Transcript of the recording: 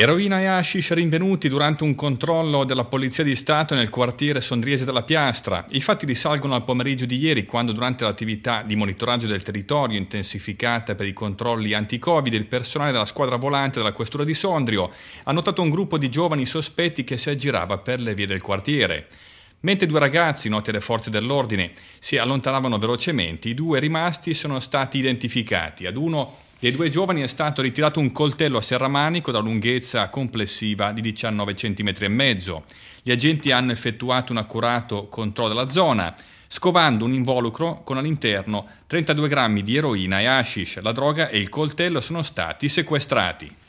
Eroina e Ashish rinvenuti durante un controllo della Polizia di Stato nel quartiere Sondriese della Piastra. I fatti risalgono al pomeriggio di ieri, quando durante l'attività di monitoraggio del territorio intensificata per i controlli anti-Covid, il personale della squadra volante della Questura di Sondrio ha notato un gruppo di giovani sospetti che si aggirava per le vie del quartiere. Mentre due ragazzi, noti alle forze dell'ordine, si allontanavano velocemente, i due rimasti sono stati identificati. Ad uno dei due giovani è stato ritirato un coltello a serramanico da lunghezza complessiva di 19 cm e mezzo. Gli agenti hanno effettuato un accurato controllo della zona, scovando un involucro con all'interno 32 grammi di eroina e hashish. La droga e il coltello sono stati sequestrati.